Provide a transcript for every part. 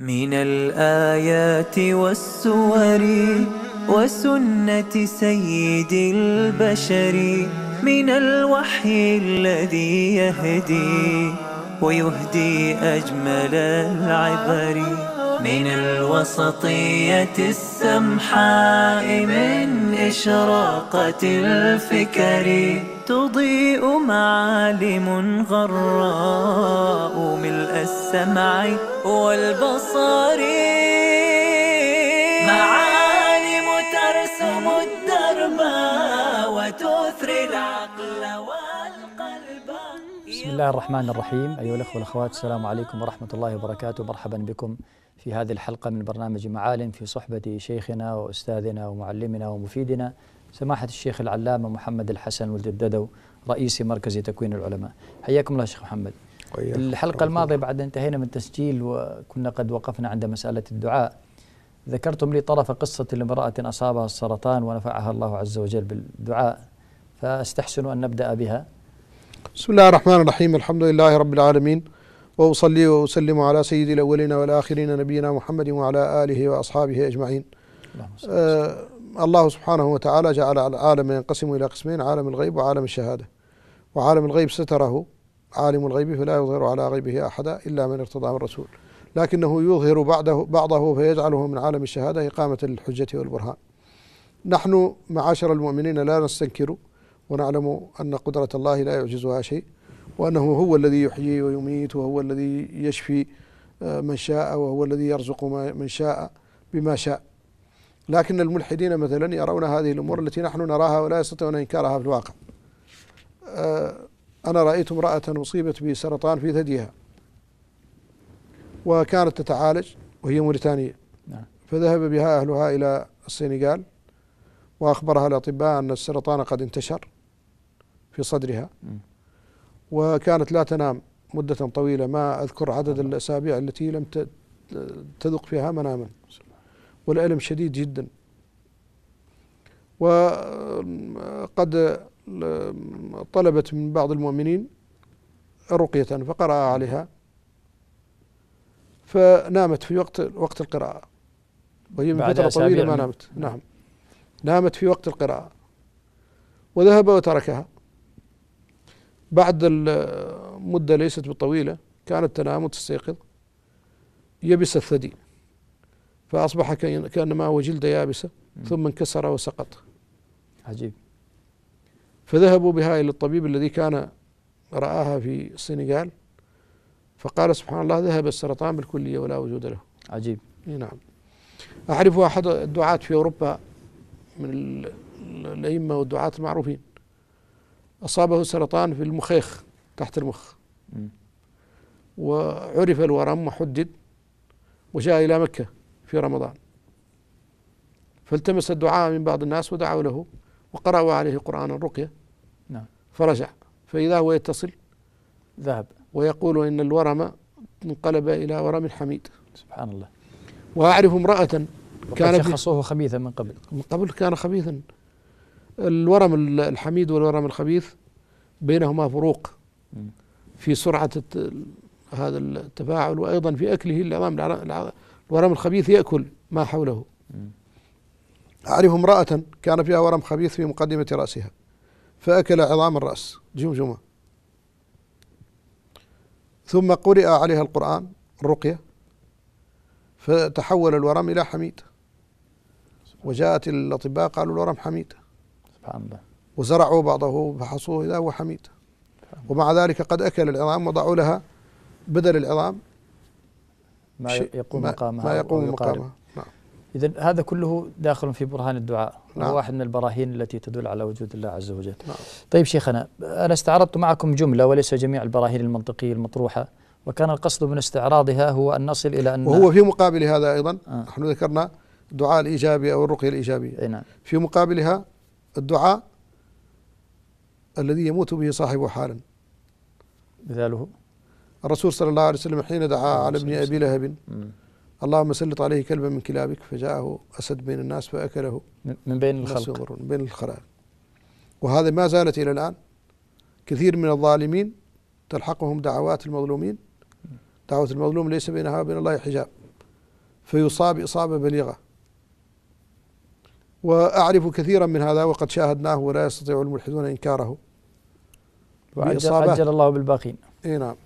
من الآيات والسور وسنة سيد البشر من الوحي الذي يهدي ويهدي أجمل العبر من الوسطية السمحاء من إشراقة الفكر تضيء معالم غراء ملء السمع والبصر معالم ترسم الدرب وتثري العقل والقلب بسم الله الرحمن الرحيم أيها الأخوة والأخوات السلام عليكم ورحمة الله وبركاته مرحبا بكم في هذه الحلقة من برنامج معالم في صحبة شيخنا وأستاذنا ومعلمنا ومفيدنا سماحة الشيخ العلامة محمد الحسن ولد الددو رئيس مركز تكوين العلماء حياكم الله شيخ محمد الحلقة الماضية بعد انتهينا من تسجيل وكنا قد وقفنا عند مسألة الدعاء ذكرتم لي طرف قصة لامرأة أصابها السرطان ونفعها الله عز وجل بالدعاء فاستحسن أن نبدأ بها بسم الله الرحمن الرحيم الحمد لله رب العالمين وأصلي وأسلم على سيد الأولين والآخرين نبينا محمد وعلى آله وأصحابه أجمعين اللهم صل وسلم آه، الله سبحانه وتعالى جعل العالم ينقسم إلى قسمين عالم الغيب وعالم الشهادة وعالم الغيب ستره عالم الغيب فلا يظهر على غيبه أحدا إلا من ارتضى من رسول لكنه يظهر بعده بعضه فيجعله من عالم الشهادة إقامة للحجة والبرهان نحن معاشر المؤمنين لا نستنكر ونعلم أن قدرة الله لا يعجزها شيء وأنه هو الذي يحيي ويميت وهو الذي يشفي آه، من شاء وهو الذي يرزق من شاء بما شاء لكن الملحدين مثلا يرون هذه الأمور التي نحن نراها ولا يستطيعون إنكارها في الواقع أه، أنا رأيت امرأة أصيبت بسرطان في ثديها وكانت تتعالج وهي موريتانية نعم. فذهب بها أهلها إلى السنغال وأخبرها الأطباء أن السرطان قد انتشر في صدرها وكانت لا تنام مدة طويلة ما أذكر عدد نعم. الأسابيع التي لم تذق فيها مناما والألم شديد جدا وقد طلبت من بعض المؤمنين رقية فقرأ عليها فنامت في وقت وقت القراءة وهي من فترة طويلة ما نامت نعم. نعم نامت في وقت القراءة وذهب وتركها بعد المدة ليست بطويلة كانت تنام وتستيقظ يبس الثدي فأصبح كأنما هو جلد يابسة ثم انكسر وسقط عجيب فذهبوا بها إلى الطبيب الذي كان رآها في السنغال فقال سبحان الله ذهب السرطان بالكلية ولا وجود له عجيب نعم أعرف أحد الدعاة في أوروبا من الأئمة والدعاة المعروفين أصابه سرطان في المخيخ تحت المخ وعرف الورم وحدد وجاء إلى مكة في رمضان فالتمس الدعاء من بعض الناس ودعوا له وقرأوا عليه قرآن الرقية نعم فرجع فإذا هو يتصل ذهب ويقول إن الورم انقلب إلى ورم حميد سبحان الله وأعرف امرأة كان شخصوه خبيثا من قبل من قبل كان خبيثا الورم الحميد والورم الخبيث بينهما فروق في سرعة هذا التفاعل وأيضا في أكله العظام الورم الخبيث يأكل ما حوله أعرف امرأة كان فيها ورم خبيث في مقدمة رأسها فأكل عظام الرأس جمجمة ثم قرئ عليها القرآن الرقية فتحول الورم إلى حميد وجاءت الأطباء قالوا الورم حميد سبحان الله وزرعوا بعضه فحصوه إذا هو حميد ومع ذلك قد أكل العظام وضعوا لها بدل العظام ما يقوم مقامها ما يقوم مقامها نعم إذا هذا كله داخل في برهان الدعاء نعم. هو واحد من البراهين التي تدل على وجود الله عز وجل نعم. طيب شيخنا أنا استعرضت معكم جملة وليس جميع البراهين المنطقية المطروحة وكان القصد من استعراضها هو أن نصل إلى أن وهو في مقابل هذا أيضا آه. نحن ذكرنا الدعاء الإيجابي أو الرقية الإيجابية نعم. في مقابلها الدعاء الذي يموت به صاحبه حالا مثاله الرسول صلى الله عليه وسلم حين دعا آه، على ابن أبي لهب اللهم سلط عليه كلبا من كلابك فجاءه أسد بين الناس فأكله من بين الخلق من بين الخلائق وهذا ما زالت إلى الآن كثير من الظالمين تلحقهم دعوات المظلومين دعوة المظلوم ليس بينها وبين الله حجاب فيصاب إصابة بليغة وأعرف كثيرا من هذا وقد شاهدناه ولا يستطيع الملحدون إنكاره وعجل الله بالباقين اي نعم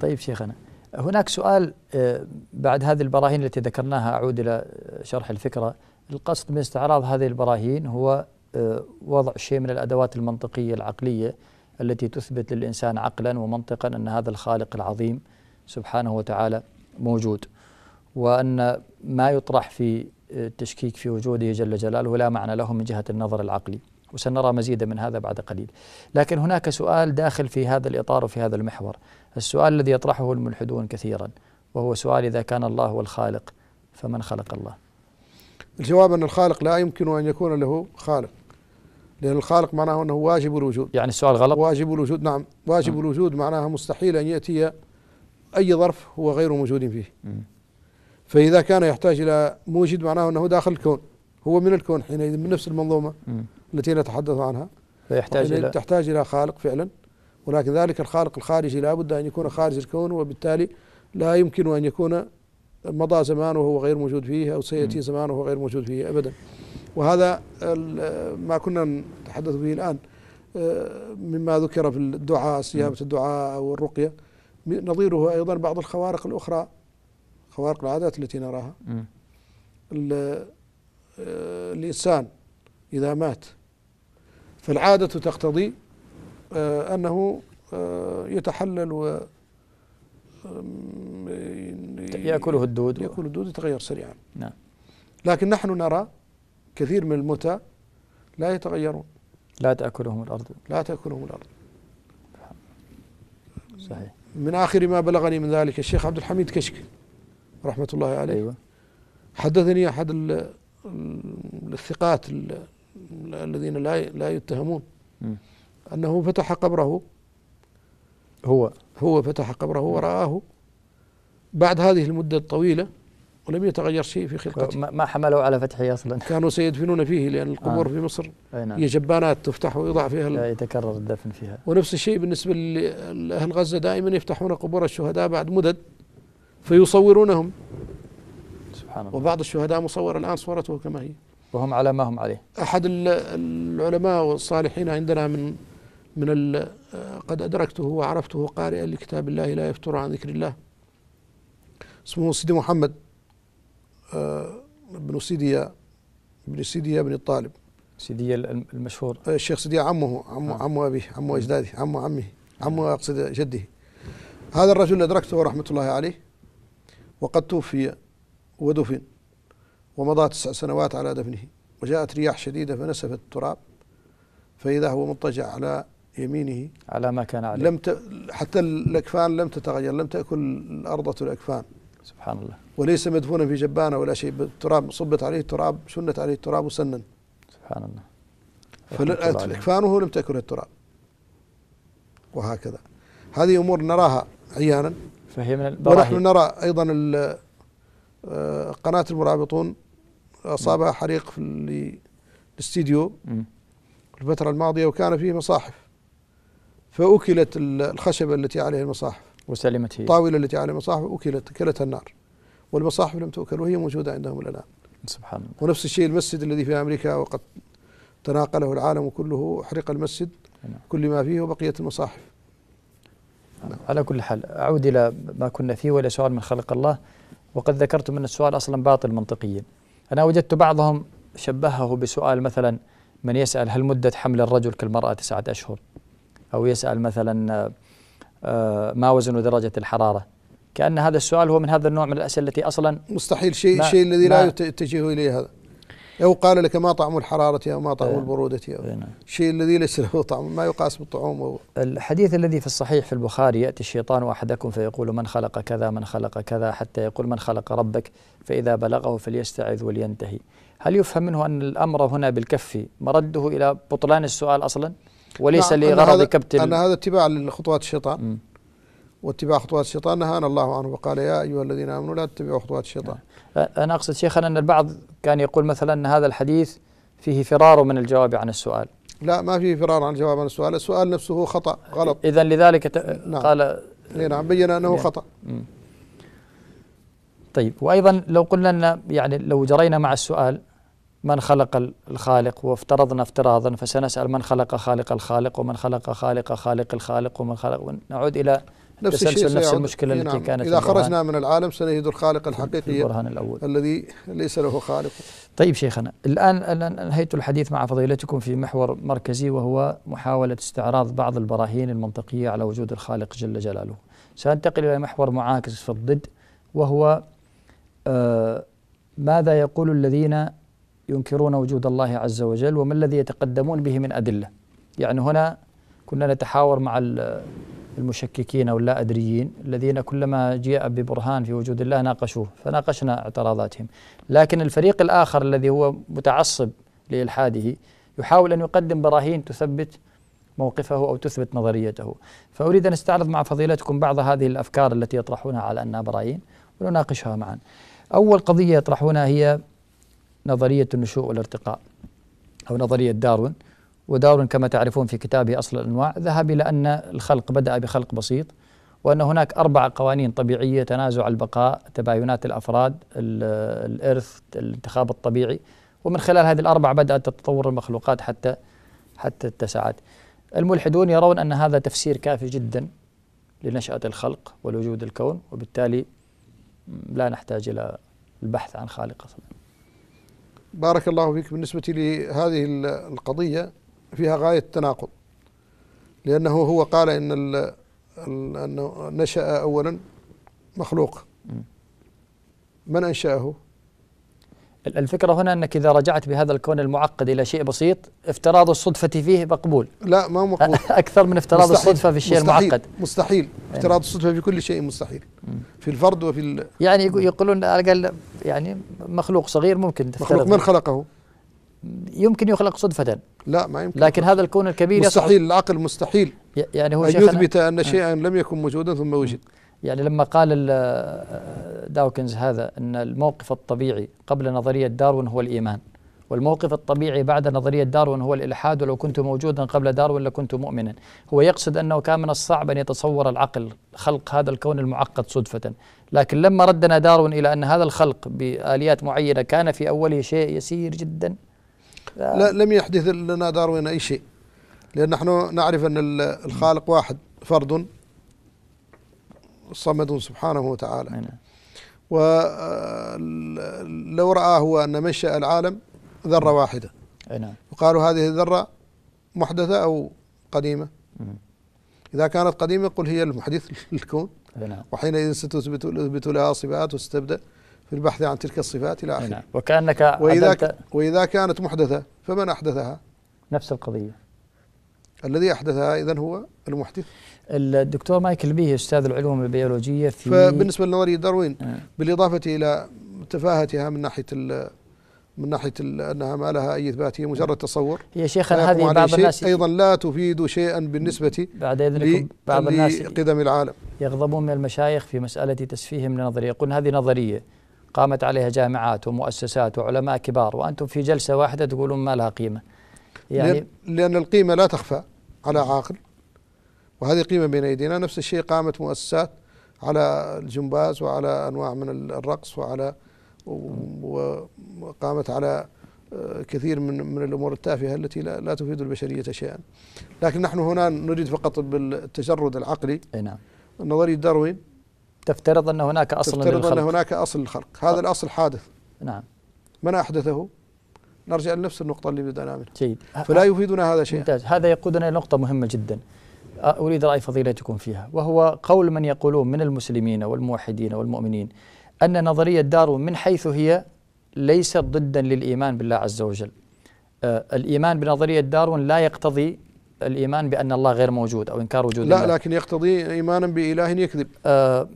طيب شيخنا هناك سؤال آه، بعد هذه البراهين التي ذكرناها أعود إلى شرح الفكرة القصد من استعراض هذه البراهين هو آه، وضع شيء من الأدوات المنطقية العقلية التي تثبت للإنسان عقلا ومنطقا أن هذا الخالق العظيم سبحانه وتعالى موجود وأن ما يطرح في آه، التشكيك في وجوده جل جلاله لا معنى له من جهة النظر العقلي وسنرى مزيدا من هذا بعد قليل لكن هناك سؤال داخل في هذا الإطار وفي هذا المحور السؤال الذي يطرحه الملحدون كثيرا وهو سؤال إذا كان الله هو الخالق فمن خلق الله الجواب أن الخالق لا يمكن أن يكون له خالق لأن الخالق معناه أنه واجب الوجود يعني السؤال غلط واجب الوجود نعم واجب م. نعم. الوجود معناها مستحيل أن يأتي أي ظرف هو غير موجود فيه م. فإذا كان يحتاج إلى موجد معناه أنه داخل الكون هو من الكون حينئذ من نفس المنظومة م. التي نتحدث عنها فيحتاج يعني إلى تحتاج إلى خالق فعلا ولكن ذلك الخالق الخارجي لا بد أن يكون خارج الكون وبالتالي لا يمكن أن يكون مضى زمان وهو غير موجود فيه أو سيأتي زمان وهو غير موجود فيه أبدا وهذا ما كنا نتحدث به الآن آه، مما ذكر في الدعاء صيامة الدعاء أو الرقية نظيره أيضا بعض الخوارق الأخرى خوارق العادات التي نراها آه، الإنسان إذا مات فالعادة تقتضي آه، أنه آه، يتحلل و يأكله الدود يأكل الدود يتغير سريعا نعم لكن نحن نرى كثير من المتى لا يتغيرون لا تأكلهم الأرض لا تأكلهم الأرض صحيح من آخر ما بلغني من ذلك الشيخ عبد الحميد كشك رحمة الله عليه أيوة. حدثني أحد الثقات الذين لا لا يتهمون أنه فتح قبره هو هو فتح قبره ورآه بعد هذه المدة الطويلة ولم يتغير شيء في خلقته ما حمله على فتحه أصلا كانوا سيدفنون فيه لأن القبور آه. في مصر نعم. هي جبانات تفتح ويضع فيها لا يتكرر الدفن فيها ونفس الشيء بالنسبة لأهل غزة دائما يفتحون قبور الشهداء بعد مدد فيصورونهم سبحان الله وبعض الشهداء مصور الآن صورته كما هي وهم على ما هم عليه أحد العلماء والصالحين عندنا من من قد أدركته وعرفته قارئا لكتاب الله لا يفتر عن ذكر الله اسمه سيدي محمد آه، بن سيدي بن سيدي بن الطالب سيدي المشهور آه، الشيخ سيدي عمه عم عم أبيه عم أجداده عم عمه عم أقصد جده هذا الرجل أدركته رحمة الله عليه وقد توفي ودفن ومضى تسع سنوات على دفنه وجاءت رياح شديدة فنسفت التراب فإذا هو مضطجع على يمينه على ما كان عليه لم ت... حتى الأكفان لم تتغير لم تأكل الأرضة الأكفان سبحان الله وليس مدفونا في جبانة ولا شيء التراب صبت عليه التراب شنت عليه التراب وسنن سبحان الله فأكفانه لم تأكل التراب وهكذا هذه أمور نراها عيانا فهي من البراهين ونحن نرى أيضا آه، قناة المرابطون أصابها حريق في الاستديو الفترة الماضية وكان فيه مصاحف فأكلت الخشبة التي عليها المصاحف وسلمت هي الطاولة التي عليها المصاحف أكلت أكلتها النار والمصاحف لم تؤكل وهي موجودة عندهم الآن سبحان الله ونفس الشيء المسجد الذي في أمريكا وقد تناقله العالم كله أحرق المسجد نعم. كل ما فيه وبقية المصاحف نعم. على كل حال أعود إلى ما كنا فيه وإلى سؤال من خلق الله وقد ذكرتم أن السؤال أصلا باطل منطقيا أنا وجدت بعضهم شبهه بسؤال مثلا من يسأل هل مدة حمل الرجل كالمرأة تسعة أشهر أو يسأل مثلا آه، ما وزن درجة الحرارة كأن هذا السؤال هو من هذا النوع من الأسئلة التي أصلا مستحيل شيء الذي لا يتجه إليه هذا أو قال لك ما طعم الحرارة أو ما طعم إيه. البرودة أو الشيء إيه، نعم. الذي ليس له طعم ما يقاس بالطعوم أو الحديث الذي في الصحيح في البخاري يأتي الشيطان أحدكم فيقول من خلق كذا من خلق كذا حتى يقول من خلق ربك فإذا بلغه فليستعذ ولينتهي هل يفهم منه أن الأمر هنا بالكف مرده إلى بطلان السؤال أصلا وليس نعم، لغرض كبت أن هذا اتباع لخطوات الشيطان م. واتباع خطوات الشيطان نهانا الله عنه وقال يا أيها الذين آمنوا لا تتبعوا خطوات الشيطان أنا أقصد شيخنا أن البعض كان يقول مثلا أن هذا الحديث فيه فرار من الجواب عن السؤال لا ما فيه فرار عن الجواب عن السؤال السؤال نفسه خطأ غلط إذا لذلك ت... نعم. قال إيه، نعم بين أنه نعم. خطأ مم. طيب وأيضا لو قلنا أن يعني لو جرينا مع السؤال من خلق الخالق وافترضنا افتراضا فسنسأل من خلق خالق الخالق ومن خلق خالق خالق الخالق ومن خلق ونعود إلى نفس الشيء نفس المشكلة نعم. التي كانت إذا خرجنا من العالم سنجد الخالق الحقيقي البرهان الأول الذي ليس له خالق طيب شيخنا الآن أنهيت الحديث مع فضيلتكم في محور مركزي وهو محاولة استعراض بعض البراهين المنطقية على وجود الخالق جل جلاله سأنتقل إلى محور معاكس في الضد وهو آه ماذا يقول الذين ينكرون وجود الله عز وجل وما الذي يتقدمون به من أدلة يعني هنا كنا نتحاور مع المشككين أو اللا أدريين الذين كلما جاء ببرهان في وجود الله ناقشوه فناقشنا اعتراضاتهم لكن الفريق الآخر الذي هو متعصب لإلحاده يحاول أن يقدم براهين تثبت موقفه أو تثبت نظريته فأريد أن استعرض مع فضيلتكم بعض هذه الأفكار التي يطرحونها على أنها براهين ونناقشها معا أول قضية يطرحونها هي نظرية النشوء والارتقاء أو نظرية داروين ودارون كما تعرفون في كتابه أصل الأنواع ذهب إلى أن الخلق بدأ بخلق بسيط وأن هناك أربع قوانين طبيعية تنازع البقاء تباينات الأفراد الإرث الانتخاب الطبيعي ومن خلال هذه الأربع بدأت تتطور المخلوقات حتى حتى اتسعت الملحدون يرون أن هذا تفسير كافي جدا لنشأة الخلق ولوجود الكون وبالتالي لا نحتاج إلى البحث عن خالق أصلا بارك الله فيك بالنسبة لهذه القضية فيها غاية التناقض لأنه هو قال إن الـ أنه نشأ أولا مخلوق من أنشأه؟ الفكرة هنا أنك إذا رجعت بهذا الكون المعقد إلى شيء بسيط افتراض الصدفة فيه مقبول لا ما مقبول أكثر من افتراض الصدفة في الشيء مستحيل المعقد مستحيل افتراض الصدفة في كل شيء مستحيل في الفرد وفي يعني يقولون على الأقل يعني مخلوق صغير ممكن تفترض مخلوق من خلقه؟ يمكن يخلق صدفة لا ما يمكن لكن هذا الكون الكبير مستحيل العقل مستحيل يعني هو أن يثبت أن نعم. شيئا لم يكن موجودا ثم وجد يعني لما قال داوكنز هذا أن الموقف الطبيعي قبل نظرية داروين هو الإيمان والموقف الطبيعي بعد نظرية داروين هو الإلحاد ولو كنت موجودا قبل داروين لكنت مؤمنا هو يقصد أنه كان من الصعب أن يتصور العقل خلق هذا الكون المعقد صدفة لكن لما ردنا داروين إلى أن هذا الخلق بآليات معينة كان في أوله شيء يسير جدا لا لم يحدث لنا داروين أي شيء لأن نحن نعرف أن الخالق واحد فرد صمد سبحانه وتعالى نعم. ولو آه، رآه هو أن منشأ العالم ذرة واحدة نعم. وقالوا هذه الذرة محدثة أو قديمة إذا كانت قديمة قل هي المحدث للكون نعم. وحينئذ ستثبت لها صفات وستبدأ في البحث عن تلك الصفات إلى آخره نعم. وكأنك وإذا, وإذا كانت محدثة فمن أحدثها نفس القضية الذي أحدثها إذا هو المحدث الدكتور مايكل بيه أستاذ العلوم البيولوجية في فبالنسبة لنظرية داروين آه. بالإضافة إلى تفاهتها من ناحية من ناحية أنها ما لها أي إثبات هي مجرد تصور هي شيخنا هذه بعض الناس أيضا لا تفيد شيئا بالنسبة بعد إذنكم بعض الناس قدم العالم يغضبون من المشايخ في مسألة تسفيههم لنظرية يقولون هذه نظرية قامت عليها جامعات ومؤسسات وعلماء كبار وأنتم في جلسة واحدة تقولون ما لها قيمة يعني لأن القيمة لا تخفى على عاقل وهذه قيمة بين أيدينا نفس الشيء قامت مؤسسات على الجمباز وعلى أنواع من الرقص وعلى وقامت على آه، كثير من من الامور التافهه التي لا, لا تفيد البشريه شيئا. لكن نحن هنا نريد فقط بالتجرد العقلي نعم نظريه داروين تفترض أن هناك أصل تفترض للخلق. أن هناك أصل للخلق هذا أه. الأصل حادث نعم من أحدثه نرجع لنفس النقطة اللي بدأنا منها جيد فلا يفيدنا هذا شيء ممتاز هذا يقودنا إلى نقطة مهمة جدا أريد رأي فضيلتكم فيها وهو قول من يقولون من المسلمين والموحدين والمؤمنين أن نظرية داروين من حيث هي ليست ضدا للإيمان بالله عز وجل آه الإيمان بنظرية داروين لا يقتضي الإيمان بأن الله غير موجود أو إنكار وجود لا الله. لكن يقتضي إيمانا بإله يكذب آه, آه،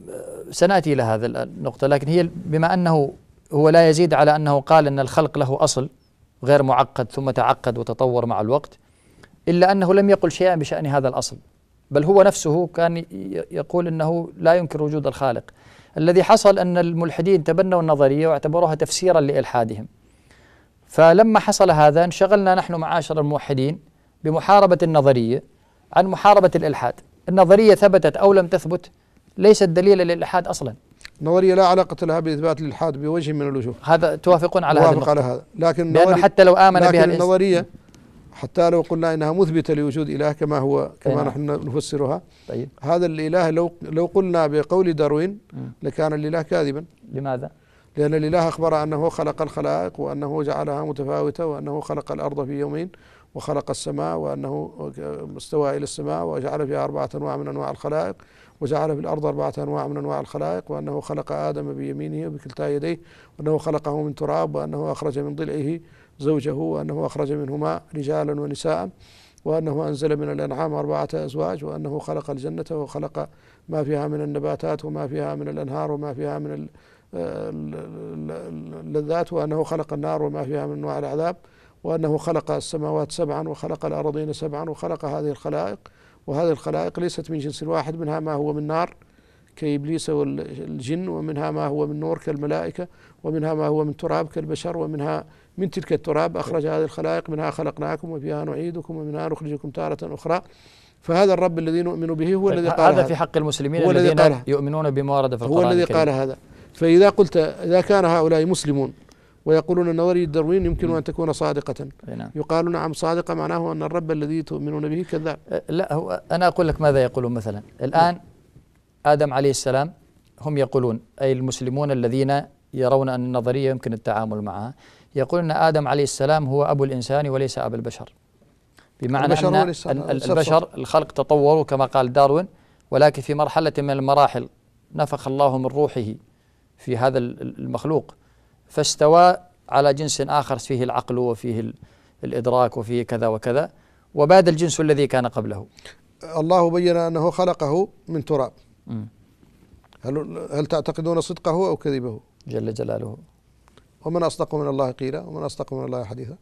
سنأتي إلى هذا النقطة لكن هي بما أنه هو لا يزيد على أنه قال أن الخلق له أصل غير معقد ثم تعقد وتطور مع الوقت إلا أنه لم يقل شيئا بشأن هذا الأصل بل هو نفسه كان يقول أنه لا ينكر وجود الخالق الذي حصل أن الملحدين تبنوا النظرية واعتبروها تفسيرا لإلحادهم فلما حصل هذا انشغلنا نحن معاشر الموحدين بمحاربة النظرية عن محاربة الإلحاد النظرية ثبتت أو لم تثبت ليست دليلا للإلحاد أصلا النظرية لا علاقة لها بإثبات الإلحاد بوجه من الوجوه هذا توافقون على هذا على هذا لكن لأنه حتى لو آمن لكن بها النظرية حتى لو قلنا انها مثبته لوجود اله كما هو إيه. كما نعم. نحن نفسرها طيب. هذا الاله لو لو قلنا بقول داروين لكان الاله كاذبا لماذا؟ لان الاله اخبر انه خلق الخلائق وانه جعلها متفاوته وانه خلق الارض في يومين وخلق السماء وأنه استوى إلى السماء وجعل فيها أربعة أنواع من أنواع الخلائق وجعل في الأرض أربعة أنواع من أنواع الخلائق وأنه خلق آدم بيمينه وبكلتا يديه وأنه خلقه من تراب وأنه أخرج من ضلعه زوجه وأنه أخرج منهما رجالا ونساء وأنه أنزل من الأنعام أربعة أزواج وأنه خلق الجنة وخلق ما فيها من النباتات وما فيها من الأنهار وما فيها من اللذات وأنه خلق النار وما فيها من أنواع العذاب وأنه خلق السماوات سبعا وخلق الأرضين سبعا وخلق هذه الخلائق وهذه الخلائق ليست من جنس واحد منها ما هو من نار كإبليس والجن ومنها ما هو من نور كالملائكة ومنها ما هو من تراب كالبشر ومنها من تلك التراب أخرج هذه الخلائق منها خلقناكم وفيها نعيدكم ومنها نخرجكم تارة أخرى فهذا الرب الذي نؤمن به هو طيب، الذي قال هذا في حق المسلمين الذين الذي قال يؤمنون بما ورد في القرآن هو الذي قال هذا فإذا قلت إذا كان هؤلاء مسلمون ويقولون النظرية داروين يمكن أن تكون صادقة نعم. يقال نعم صادقة معناه أن الرب الذي تؤمنون به كذاب أه، لا هو أنا أقول لك ماذا يقولون مثلا الآن آدم عليه السلام هم يقولون أي المسلمون الذين يرون أن النظرية يمكن التعامل معها يقولون أن آدم عليه السلام هو أبو الإنسان وليس أب البشر بمعنى البشر أن البشر, البشر الخلق تطوروا كما قال داروين ولكن في مرحلة من المراحل نفخ الله من روحه في هذا المخلوق فاستوى على جنس آخر فيه العقل وفيه الإدراك وفيه كذا وكذا وباد الجنس الذي كان قبله الله بين أنه خلقه من تراب هل, هل تعتقدون صدقه أو كذبه جل جلاله ومن أصدق من الله قيلا ومن أصدق من الله حديثا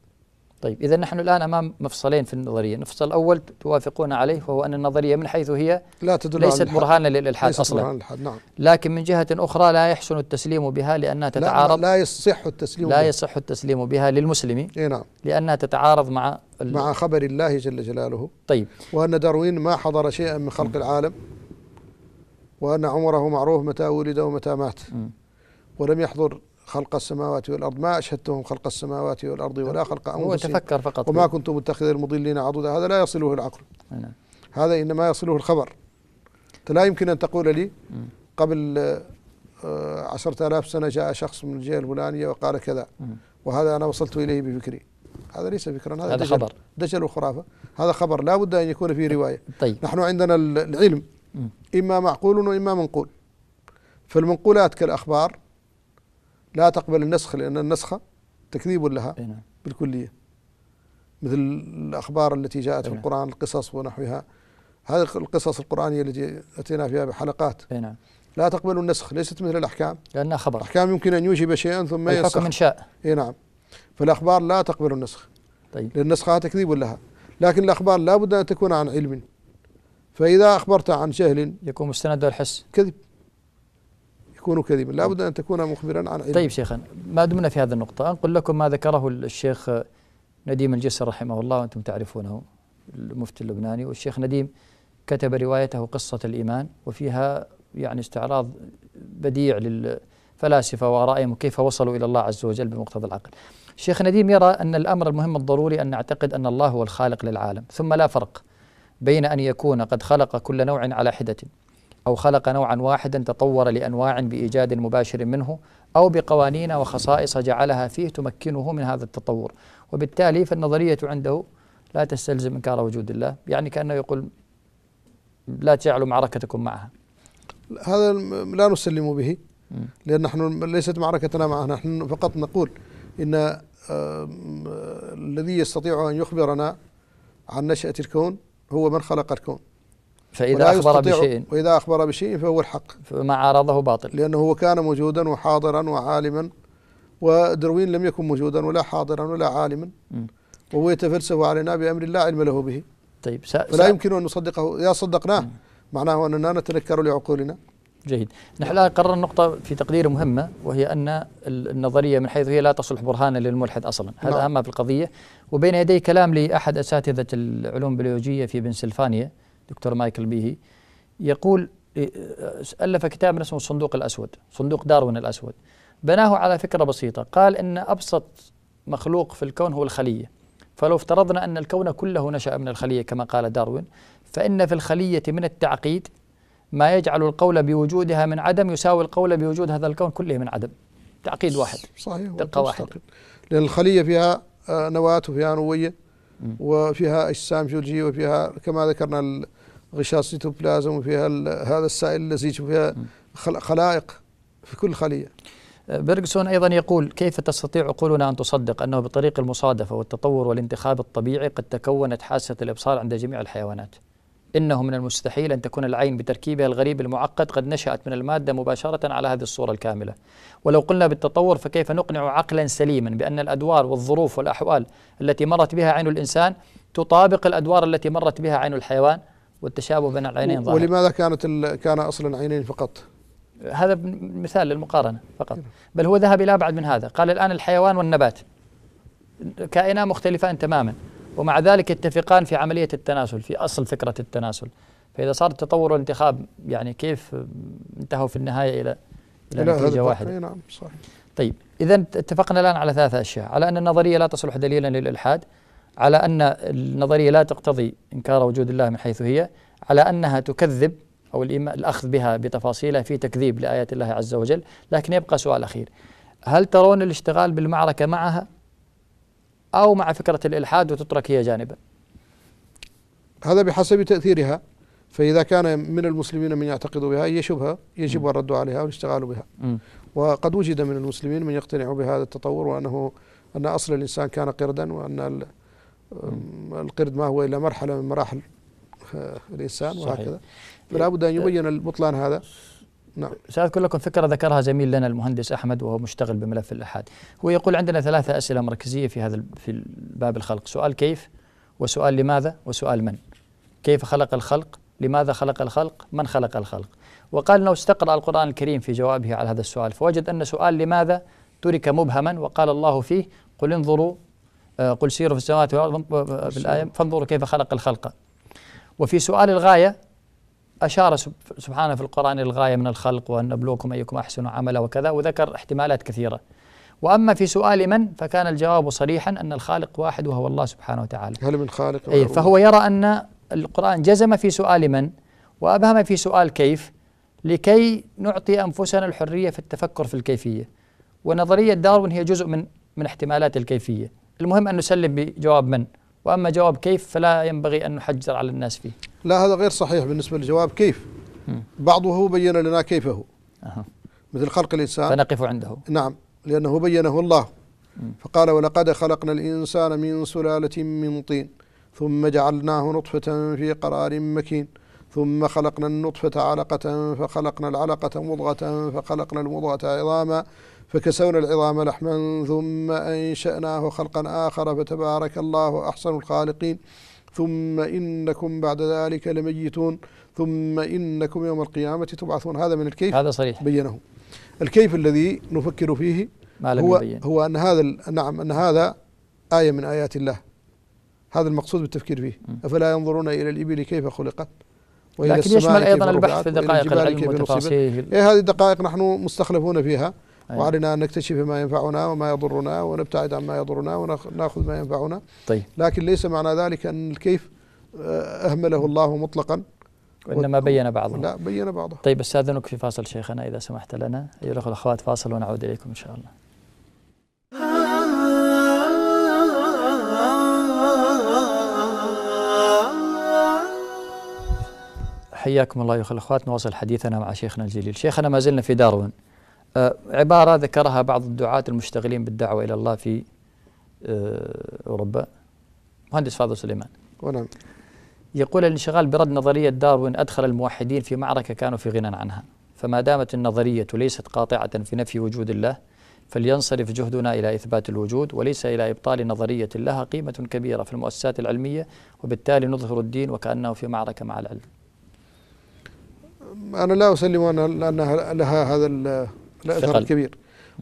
طيب إذا نحن الآن أمام مفصلين في النظرية المفصل الأول توافقون عليه وهو أن النظرية من حيث هي لا تدل ليست برهانا للإلحاد ليست أصلا برهان للإلحاد نعم لكن من جهة أخرى لا يحسن التسليم بها لأنها تتعارض لا, لا يصح التسليم لا يصح التسليم بها للمسلم إيه نعم لأنها تتعارض مع مع خبر الله جل جلاله طيب وأن داروين ما حضر شيئا من خلق م. العالم وأن عمره معروف متى ولد ومتى مات م. ولم يحضر خلق السماوات والارض ما اشهدتهم خلق السماوات والارض ولا خلق انفسهم هو تفكر فقط وما كنت متخذ المضلين عضدا هذا لا يصله العقل نعم هذا انما يصله الخبر لا يمكن ان تقول لي قبل آه، عشرة آلاف سنة جاء شخص من الجهة الفلانية وقال كذا وهذا أنا وصلت إليه بفكري هذا ليس فكرا هذا, هذا دجل خبر دجل وخرافة هذا خبر لا بد أن يكون فيه رواية طيب. نحن عندنا العلم إما معقول وإما منقول فالمنقولات كالأخبار لا تقبل النسخ لأن النسخه تكذيب لها نعم. بالكلية مثل الأخبار التي جاءت في نعم. القرآن القصص ونحوها هذه القصص القرآنية التي أتينا فيها بحلقات نعم لا تقبل النسخ ليست مثل الأحكام لأنها خبر الأحكام يمكن أن يوجب شيئا ثم يسخ من شاء اي نعم فالأخبار لا تقبل النسخ طيب لأن النسخه تكذيب لها لكن الأخبار لا بد أن تكون عن علم فإذا أخبرت عن جهل يكون مستند الحس كذب تكون كذبا لا بد أن تكون مخبرا عن علم طيب شيخنا ما دمنا في هذه النقطة أنقل لكم ما ذكره الشيخ نديم الجسر رحمه الله وأنتم تعرفونه المفتي اللبناني والشيخ نديم كتب روايته قصة الإيمان وفيها يعني استعراض بديع للفلاسفة وآرائهم وكيف وصلوا إلى الله عز وجل بمقتضى العقل الشيخ نديم يرى أن الأمر المهم الضروري أن نعتقد أن الله هو الخالق للعالم ثم لا فرق بين أن يكون قد خلق كل نوع على حدة أو خلق نوعا واحدا تطور لأنواع بإيجاد مباشر منه أو بقوانين وخصائص جعلها فيه تمكنه من هذا التطور وبالتالي فالنظرية عنده لا تستلزم إنكار وجود الله يعني كأنه يقول لا تجعلوا معركتكم معها هذا لا نسلم به لأن نحن ليست معركتنا معها نحن فقط نقول إن آه، الذي يستطيع أن يخبرنا عن نشأة الكون هو من خلق الكون فإذا أخبر بشيء وإذا أخبر بشيء فهو الحق فما عارضه باطل لأنه هو كان موجودا وحاضرا وعالما ودروين لم يكن موجودا ولا حاضرا ولا عالما وهو يتفلسف علينا بأمر لا علم له به طيب سا فلا سا يمكن أن نصدقه إذا صدقناه معناه أننا نتنكر لعقولنا جيد نحن الآن قررنا نقطة في تقدير مهمة وهي أن النظرية من حيث هي لا تصلح برهانا للملحد أصلا هذا نعم. أهم في القضية وبين يدي كلام لأحد أساتذة العلوم البيولوجية في بنسلفانيا دكتور مايكل بيهي يقول ألف كتاب اسمه الصندوق الأسود صندوق داروين الأسود بناه على فكرة بسيطة قال إن أبسط مخلوق في الكون هو الخلية فلو افترضنا أن الكون كله نشأ من الخلية كما قال داروين فإن في الخلية من التعقيد ما يجعل القول بوجودها من عدم يساوي القول بوجود هذا الكون كله من عدم تعقيد واحد صحيح دقة واحد لأن الخلية فيها آه، نواة وفيها نوية وفيها اجسام جيولوجيه وفيها كما ذكرنا غشاء السيتوبلازم وفيها هذا السائل اللزيج وفيها خلائق في كل خليه أه، بيرغسون ايضا يقول كيف تستطيع عقولنا ان تصدق انه بطريق المصادفه والتطور والانتخاب الطبيعي قد تكونت حاسه الابصار عند جميع الحيوانات؟ إنه من المستحيل أن تكون العين بتركيبها الغريب المعقد قد نشأت من المادة مباشرة على هذه الصورة الكاملة ولو قلنا بالتطور فكيف نقنع عقلا سليما بأن الأدوار والظروف والأحوال التي مرت بها عين الإنسان تطابق الأدوار التي مرت بها عين الحيوان والتشابه بين العينين ظاهر ولماذا كانت كان أصلا عينين فقط؟ هذا مثال للمقارنة فقط بل هو ذهب إلى أبعد من هذا قال الآن الحيوان والنبات كائنان مختلفان تماما ومع ذلك يتفقان في عملية التناسل في أصل فكرة التناسل فإذا صار التطور والانتخاب يعني كيف انتهوا في النهاية إلى إلى نتيجة واحدة نعم صحيح طيب إذا اتفقنا الآن على ثلاثة أشياء على أن النظرية لا تصلح دليلا للإلحاد على أن النظرية لا تقتضي إنكار وجود الله من حيث هي على أنها تكذب أو الأخذ بها بتفاصيلها في تكذيب لآيات الله عز وجل لكن يبقى سؤال أخير هل ترون الاشتغال بالمعركة معها أو مع فكرة الإلحاد وتترك هي جانبا هذا بحسب تأثيرها فإذا كان من المسلمين من يعتقد بها أي شبهة يجب الرد عليها والاشتغال بها وقد وجد من المسلمين من يقتنع بهذا التطور وأنه أن أصل الإنسان كان قردا وأن القرد ما هو إلا مرحلة من مراحل آه، الإنسان وهكذا فلا إيه، بد أن يبين البطلان هذا نعم سأذكر لكم فكرة ذكرها زميل لنا المهندس أحمد وهو مشتغل بملف الإلحاد هو يقول عندنا ثلاثة أسئلة مركزية في هذا في باب الخلق سؤال كيف وسؤال لماذا وسؤال من كيف خلق الخلق لماذا خلق الخلق من خلق الخلق وقال أنه استقرأ القرآن الكريم في جوابه على هذا السؤال فوجد أن سؤال لماذا ترك مبهما وقال الله فيه قل انظروا آه، قل سيروا في السماوات والأرض آه، آه، فانظروا كيف خلق الخلق وفي سؤال الغاية أشار سبحانه في القرآن الغاية من الخلق وأن نبلوكم أيكم أحسن عملا وكذا وذكر احتمالات كثيرة وأما في سؤال من فكان الجواب صريحا أن الخالق واحد وهو الله سبحانه وتعالى هل من خالق أي فهو يرى أن القرآن جزم في سؤال من وأبهم في سؤال كيف لكي نعطي أنفسنا الحرية في التفكر في الكيفية ونظرية داروين هي جزء من من احتمالات الكيفية المهم أن نسلم بجواب من وأما جواب كيف فلا ينبغي أن نحجر على الناس فيه لا هذا غير صحيح بالنسبة لجواب كيف بعضه بين لنا كيفه أه. مثل خلق الإنسان فنقف عنده نعم لأنه بينه الله فقال ولقد خلقنا الإنسان من سلالة من طين ثم جعلناه نطفة في قرار مكين ثم خلقنا النطفة علقة فخلقنا العلقة مضغة فخلقنا المضغة عظاما فكسونا العظام لحما ثم أنشأناه خلقا آخر فتبارك الله أحسن الخالقين ثم إنكم بعد ذلك لميتون ثم إنكم يوم القيامة تبعثون هذا من الكيف هذا صريح بينه الكيف الذي نفكر فيه ما لم هو, يبين. هو أن هذا نعم أن هذا آية من آيات الله هذا المقصود بالتفكير فيه أفلا ينظرون إلى الإبل كيف خلقت لكن يشمل أيضا البحث في دقائق العلم والتفاصيل إيه هذه الدقائق نحن مستخلفون فيها وعلينا أن نكتشف ما ينفعنا وما يضرنا ونبتعد عما يضرنا وناخذ ما ينفعنا طيب. لكن ليس معنى ذلك أن الكيف آه، أهمله الله مطلقا وإنما بين بعضه لا بين بعضه طيب أستاذنك في فاصل شيخنا إذا سمحت لنا أيها الأخوة فاصل ونعود إليكم إن شاء الله حياكم الله أيها الأخوات نواصل حديثنا مع شيخنا الجليل شيخنا ما زلنا في داروين آه، عبارة ذكرها بعض الدعاة المشتغلين بالدعوة إلى الله في آه، أوروبا مهندس فاضل سليمان ونعم يقول الانشغال برد نظرية داروين أدخل الموحدين في معركة كانوا في غنى عنها فما دامت النظرية ليست قاطعة في نفي وجود الله فلينصرف جهدنا إلى إثبات الوجود وليس إلى إبطال نظرية لها قيمة كبيرة في المؤسسات العلمية وبالتالي نظهر الدين وكأنه في معركة مع العلم أنا لا أسلم أن لها هذا لا إثر كبير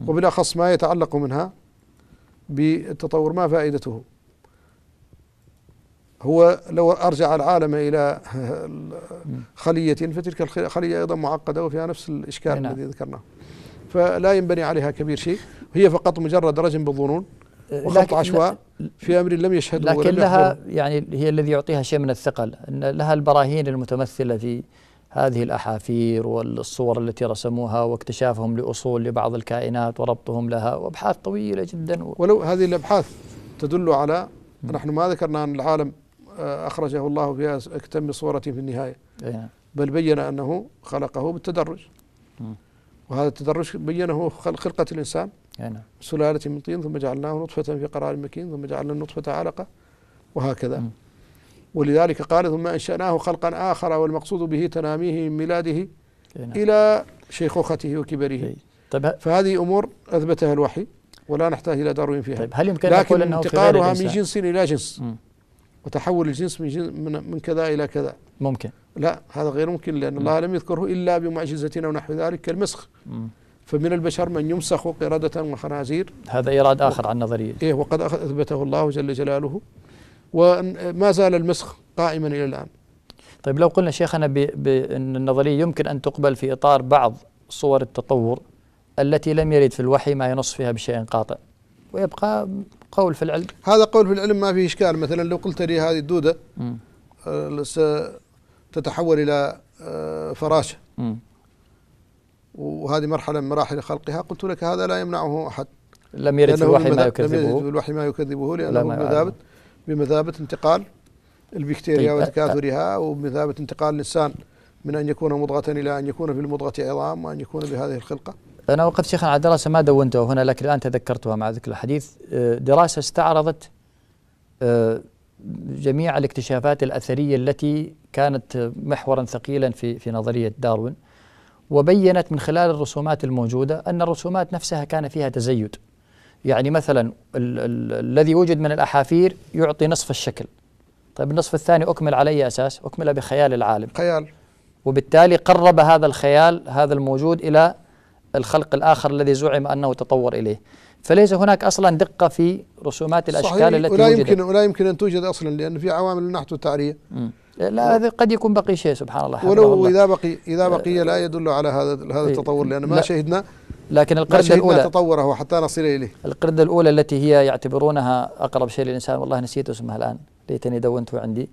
وبالأخص ما يتعلق منها بالتطور ما فائدته هو لو أرجع العالم إلى خلية فتلك الخلية أيضا معقدة وفيها نفس الإشكال نعم. الذي ذكرناه فلا ينبني عليها كبير شيء هي فقط مجرد رجم بالظنون وخط عشواء في امر لم يشهده لكن لها يعني هي الذي يعطيها شيء من الثقل ان لها البراهين المتمثله في هذه الأحافير والصور التي رسموها واكتشافهم لأصول لبعض الكائنات وربطهم لها وأبحاث طويلة جدا ولو هذه الأبحاث تدل على نحن ما ذكرنا أن العالم آه، أخرجه الله في أكتم صورة في النهاية إيه. بل بين أنه خلقه بالتدرج وهذا التدرج بينه خلقة الإنسان إيه، نعم. سلالة من طين ثم جعلناه نطفة في قرار مكين ثم جعلنا النطفة علقة وهكذا ولذلك قال ثم أنشأناه خلقا آخر والمقصود به تناميه من ميلاده نعم. إلى شيخوخته وكبره طيب, طيب، فهذه أمور أثبتها الوحي ولا نحتاج إلى داروين فيها طيب هل يمكن لكن أنه انتقالها من جنس إلى جنس وتحول الجنس من, جنس من, من كذا إلى كذا ممكن لا هذا غير ممكن لأن الله لم يذكره إلا بمعجزة أو نحو ذلك كالمسخ فمن البشر من يمسخ قردة وخنازير هذا إيراد آخر عن النظرية إيه وقد أثبته الله جل جلاله وما زال المسخ قائما إلى الآن طيب لو قلنا شيخنا بأن النظرية يمكن أن تقبل في إطار بعض صور التطور التي لم يرد في الوحي ما ينص فيها بشيء قاطع ويبقى قول في العلم هذا قول في العلم ما فيه إشكال مثلا لو قلت لي هذه الدودة آه، ستتحول إلى آه، فراشة وهذه مرحلة من مراحل خلقها قلت لك هذا لا يمنعه أحد لم يرد في الوحي ما يكذبه لم يرد في الوحي ما يكذبه لأنه لا ثابت بمثابة انتقال البكتيريا طيب، وتكاثرها وبمثابة انتقال الانسان من أن يكون مضغة إلى أن يكون في المضغة عظام وأن يكون بهذه الخلقة أنا وقفت شيخنا على دراسة ما دونتها هنا لكن الآن تذكرتها مع ذكر الحديث دراسة استعرضت جميع الاكتشافات الأثرية التي كانت محورا ثقيلا في في نظرية داروين وبينت من خلال الرسومات الموجودة أن الرسومات نفسها كان فيها تزيد يعني مثلا ال ال الذي يوجد من الأحافير يعطي نصف الشكل طيب النصف الثاني أكمل على أي أساس؟ أكمل بخيال العالم خيال وبالتالي قرب هذا الخيال هذا الموجود إلى الخلق الآخر الذي زعم أنه تطور إليه فليس هناك اصلا دقه في رسومات الاشكال صحيح. التي ولا يمكن ولا يمكن ان توجد اصلا لان في عوامل نحت التعريه لا هذا قد يكون بقي شيء سبحان الله ولو الله. اذا بقي اذا بقي لا أه، يدل على هذا هذا إيه. التطور لان ما لا. شهدنا لكن القردة الأولى تطوره حتى نصل إليه القردة الأولى التي هي يعتبرونها أقرب شيء للإنسان والله نسيت اسمها الآن ليتني دونته عندي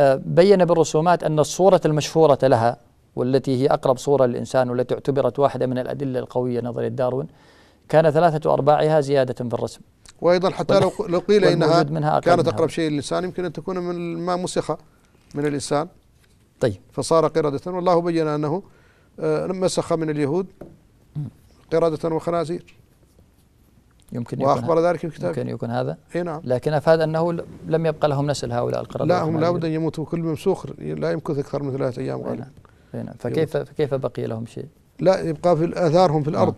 آه، بين بالرسومات أن الصورة المشهورة لها والتي هي أقرب صورة للإنسان والتي اعتبرت واحدة من الأدلة القوية نظرية داروين كان ثلاثة أرباعها زيادة في الرسم وأيضا حتى لو لو قيل إنها منها أقرب كانت أقرب شيء للإنسان يمكن أن تكون من ما مسخ من الإنسان طيب فصار قردة والله بين أنه آه، مسخ من اليهود قردة وخنازير يمكن يكون وأخبر ذلك في كتابه يمكن يكون هذا اي نعم لكن أفاد أنه لم يبقى لهم نسل هؤلاء القردة لا هم لابد أن يموتوا كل ممسوخ لا يمكث أكثر من ثلاثة أيام غالبا نعم. نعم فكيف فكيف بقي لهم شيء؟ لا يبقى في آثارهم في الأرض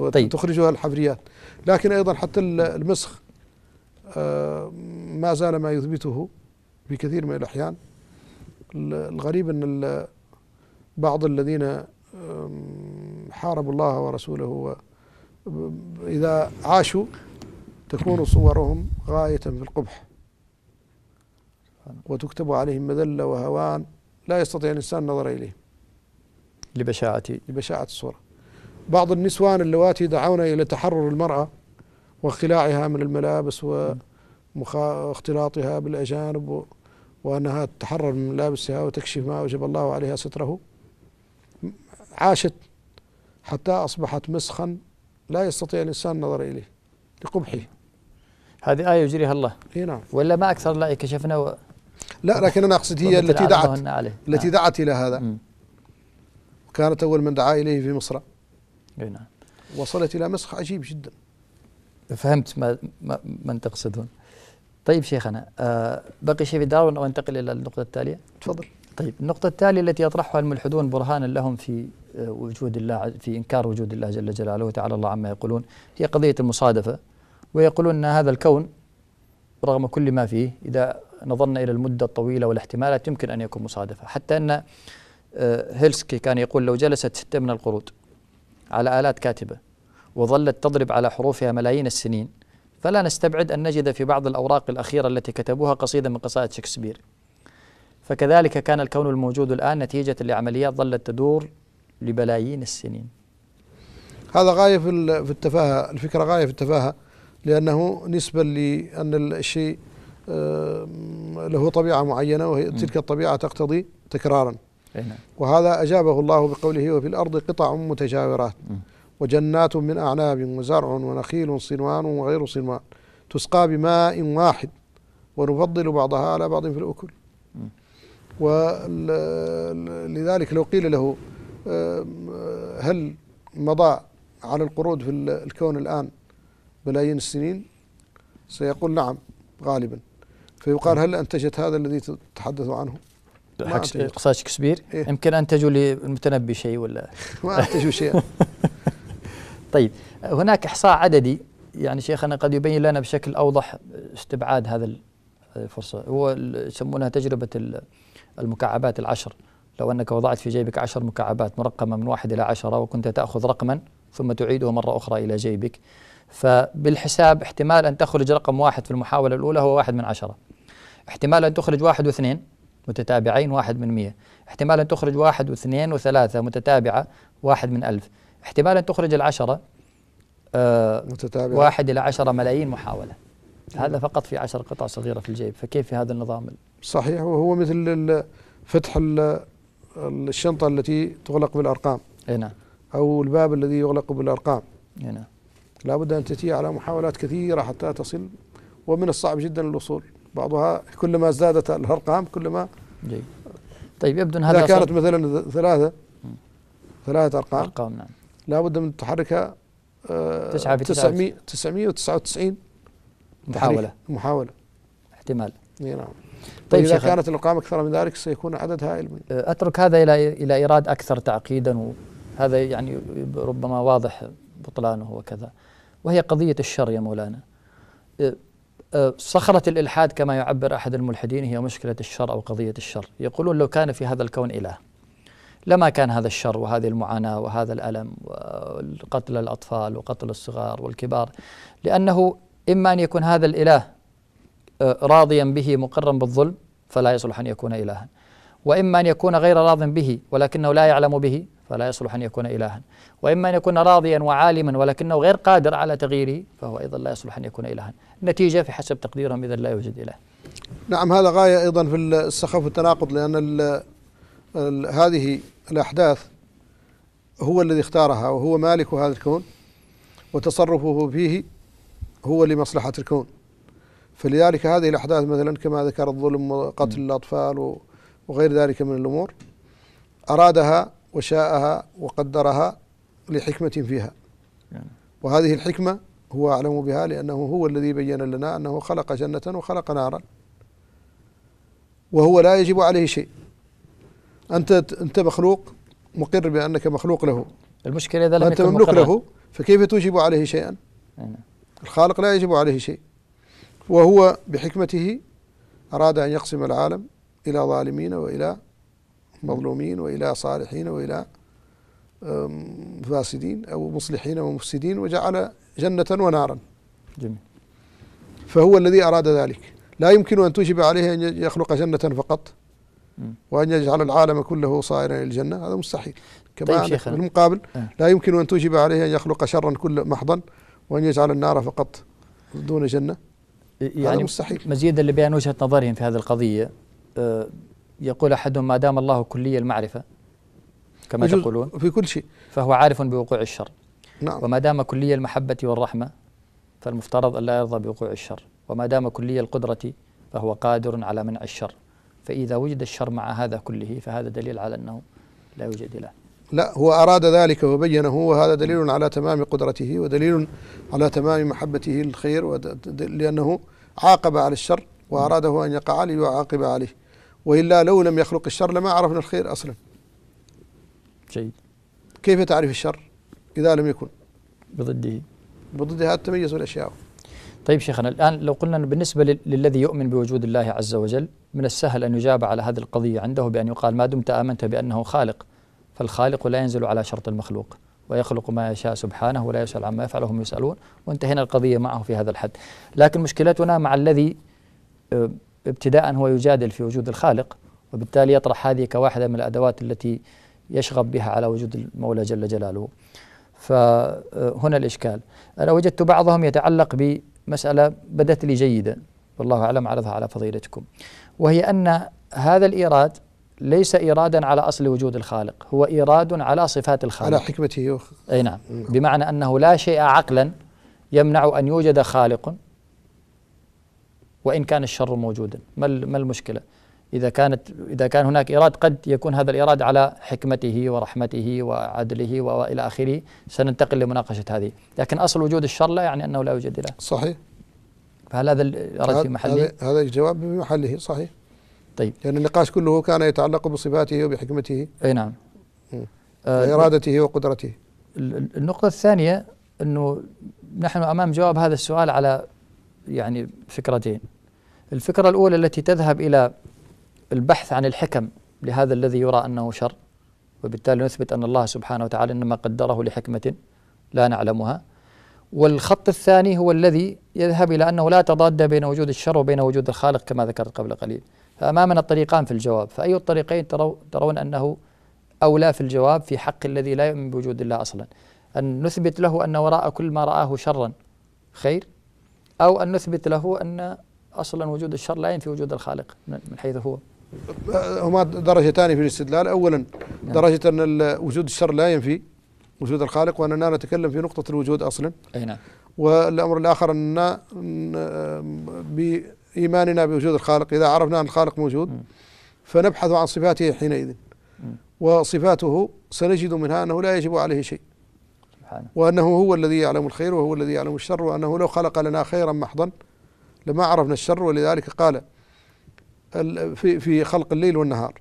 آه. طيب تخرجها الحفريات لكن أيضا حتى المسخ آه، ما زال ما يثبته في كثير من الأحيان الغريب أن بعض الذين حاربوا الله ورسوله إذا عاشوا تكون صورهم غاية في القبح وتكتب عليهم مذلة وهوان لا يستطيع الإنسان النظر إليهم لبشاعة لبشاعة الصورة بعض النسوان اللواتي دعونا إلى تحرر المرأة وخلاعها من الملابس واختلاطها بالأجانب وأنها تتحرر من ملابسها وتكشف ما وجب الله عليها ستره عاشت حتى أصبحت مسخا لا يستطيع الإنسان النظر إليه لقبحه هذه آية يجريها الله إيه نعم ولا ما أكثر لا كشفنا و... لا لكن أنا أقصد هي التي دعت التي نعم. دعت إلى هذا م. وكانت أول من دعا إليه في مصر نعم وصلت إلى مسخ عجيب جدا فهمت ما, ما من تقصدون طيب شيخنا آه بقي شيء في داروين أو انتقل إلى النقطة التالية تفضل طيب النقطة التالية التي يطرحها الملحدون برهانا لهم في آه، وجود الله في إنكار وجود الله جل جلاله وتعالى الله عما يقولون هي قضية المصادفة ويقولون أن هذا الكون رغم كل ما فيه إذا نظرنا إلى المدة الطويلة والاحتمالات يمكن أن يكون مصادفة حتى أن آه، هيلسكي كان يقول لو جلست ستة من القرود على آلات كاتبة وظلت تضرب على حروفها ملايين السنين فلا نستبعد أن نجد في بعض الأوراق الأخيرة التي كتبوها قصيدة من قصائد شكسبير فكذلك كان الكون الموجود الآن نتيجة لعمليات ظلت تدور لبلايين السنين هذا غاية في التفاهة الفكرة غاية في التفاهة لأنه نسبة لأن الشيء له طبيعة معينة وهي تلك الطبيعة تقتضي تكرارا نعم. وهذا أجابه الله بقوله وفي الأرض قطع متجاورات وجنات من أعناب وزرع ونخيل صنوان وغير صنوان تسقى بماء واحد ونفضل بعضها على بعض في الأكل ولذلك لو قيل له آه، هل مضى على القرود في الكون الآن بلايين السنين سيقول نعم غالبا فيقال هل أنتجت هذا الذي تتحدث عنه حق اقصاد شكسبير إيه؟ يمكن انتجوا للمتنبي شيء ولا ما انتجوا شيء طيب هناك احصاء عددي يعني شيخنا قد يبين لنا بشكل اوضح استبعاد هذا الفرصه آه، هو يسمونها تجربه المكعبات العشر لو أنك وضعت في جيبك عشر مكعبات مرقمة من واحد إلى عشرة وكنت تأخذ رقما ثم تعيده مرة أخرى إلى جيبك فبالحساب احتمال أن تخرج رقم واحد في المحاولة الأولى هو واحد من عشرة احتمال أن تخرج واحد واثنين متتابعين واحد من مئة احتمال أن تخرج واحد واثنين وثلاثة متتابعة واحد من ألف احتمال أن تخرج العشرة آه متتابعة واحد إلى عشرة ملايين محاولة هذا فقط في عشر قطع صغيرة في الجيب فكيف في هذا النظام صحيح وهو مثل فتح الشنطة التي تغلق بالأرقام اي نعم أو الباب الذي يغلق بالأرقام اي نعم لابد أن تأتي على محاولات كثيرة حتى تصل ومن الصعب جدا الوصول بعضها كلما ازدادت الأرقام كلما جيد طيب يبدو أن هذا إذا كانت مثلا ثلاثة ثلاثة أرقام أرقام نعم لابد من تحركها آه 999 محاولة محاولة احتمال نعم طيب, طيب إذا كانت الإقامة أكثر من ذلك سيكون عدد هائل من أه، أترك هذا إلى إلى إيراد أكثر تعقيدا وهذا يعني ربما واضح بطلانه وكذا وهي قضية الشر يا مولانا أه، أه، صخرة الإلحاد كما يعبر أحد الملحدين هي مشكلة الشر أو قضية الشر يقولون لو كان في هذا الكون إله لما كان هذا الشر وهذه المعاناة وهذا الألم وقتل الأطفال وقتل الصغار والكبار لأنه إما أن يكون هذا الإله راضيا به مقرا بالظلم فلا يصلح أن يكون إلها وإما أن يكون غير راض به ولكنه لا يعلم به فلا يصلح أن يكون إلها وإما أن يكون راضيا وعالما ولكنه غير قادر على تغييره فهو أيضا لا يصلح أن يكون إلها النتيجة في حسب تقديرهم إذا لا يوجد إله نعم هذا غاية أيضا في السخف والتناقض لأن الـ الـ هذه الأحداث هو الذي اختارها وهو مالك هذا الكون وتصرفه فيه هو لمصلحة الكون فلذلك هذه الأحداث مثلا كما ذكر الظلم وقتل الأطفال وغير ذلك من الأمور أرادها وشاءها وقدرها لحكمة فيها نعم. وهذه الحكمة هو أعلم بها لأنه هو الذي بين لنا أنه خلق جنة وخلق نارا وهو لا يجب عليه شيء أنت أنت مخلوق مقر بأنك مخلوق له المشكلة إذا لم أنت مملوك له فكيف توجب عليه شيئا نعم. الخالق لا يجب عليه شيء وهو بحكمته أراد أن يقسم العالم إلى ظالمين وإلى مظلومين وإلى صالحين وإلى فاسدين أو مصلحين ومفسدين وجعل جنة ونارا جميل فهو الذي أراد ذلك لا يمكن أن توجب عليه أن يخلق جنة فقط وأن يجعل العالم كله صائرا إلى الجنة هذا مستحيل كما طيب بالمقابل آه. لا يمكن أن توجب عليه أن يخلق شرا كل محضا وأن يجعل النار فقط دون جنة إيه، يعني مستحيل مزيدا لبيان وجهه نظرهم في هذه القضيه آه، يقول احدهم ما دام الله كلي المعرفه كما تقولون في كل شيء فهو عارف بوقوع الشر نعم وما دام كلي المحبه والرحمه فالمفترض أن لا يرضى بوقوع الشر وما دام كلي القدره فهو قادر على منع الشر فاذا وجد الشر مع هذا كله فهذا دليل على انه لا يوجد اله لا هو أراد ذلك وبينه وهذا دليل على تمام قدرته ودليل على تمام محبته للخير لأنه عاقب على الشر وأراده أن يقع عليه وعاقب عليه وإلا لو لم يخلق الشر لما عرفنا الخير أصلا جيد كيف تعرف الشر إذا لم يكن بضده بضد هذا التميز والأشياء طيب شيخنا الآن لو قلنا بالنسبة للذي يؤمن بوجود الله عز وجل من السهل أن يجاب على هذه القضية عنده بأن يقال ما دمت آمنت بأنه خالق فالخالق لا ينزل على شرط المخلوق ويخلق ما يشاء سبحانه ولا يسأل عما يفعل وهم يسألون وانتهينا القضية معه في هذا الحد لكن مشكلتنا مع الذي آه، ابتداء هو يجادل في وجود الخالق وبالتالي يطرح هذه كواحدة من الأدوات التي يشغب بها على وجود المولى جل جلاله فهنا آه، الإشكال أنا وجدت بعضهم يتعلق بمسألة بدت لي جيدا والله أعلم عرضها على فضيلتكم وهي أن هذا الإيراد ليس إيرادا على أصل وجود الخالق هو إيراد على صفات الخالق على حكمته أي نعم بمعنى أنه لا شيء عقلا يمنع أن يوجد خالق وإن كان الشر موجودا ما ما المشكلة إذا كانت إذا كان هناك إيراد قد يكون هذا الإيراد على حكمته ورحمته وعدله وإلى آخره سننتقل لمناقشة هذه لكن أصل وجود الشر لا يعني أنه لا يوجد إله صحيح فهل هذا الرد في محله؟ هذا الجواب في محله صحيح طيب لأن يعني النقاش كله كان يتعلق بصفاته وبحكمته أي نعم وإرادته آه، وقدرته النقطة الثانية أنه نحن أمام جواب هذا السؤال على يعني فكرتين الفكرة الأولى التي تذهب إلى البحث عن الحكم لهذا الذي يرى أنه شر وبالتالي نثبت أن الله سبحانه وتعالى إنما قدره لحكمة لا نعلمها والخط الثاني هو الذي يذهب إلى أنه لا تضاد بين وجود الشر وبين وجود الخالق كما ذكرت قبل قليل فأمامنا الطريقان في الجواب فأي الطريقين ترون أنه أولى في الجواب في حق الذي لا يؤمن بوجود الله أصلا أن نثبت له أن وراء كل ما رآه شرا خير أو أن نثبت له أن أصلا وجود الشر لا ينفي وجود الخالق من حيث هو هما درجتان في الاستدلال أولا نعم. درجة أن وجود الشر لا ينفي وجود الخالق وأننا نتكلم في نقطة الوجود أصلا أي نعم والأمر الآخر أننا إيماننا بوجود الخالق إذا عرفنا أن الخالق موجود فنبحث عن صفاته حينئذ وصفاته سنجد منها أنه لا يجب عليه شيء وأنه هو الذي يعلم الخير وهو الذي يعلم الشر وأنه لو خلق لنا خيرا محضا لما عرفنا الشر ولذلك قال في في خلق الليل والنهار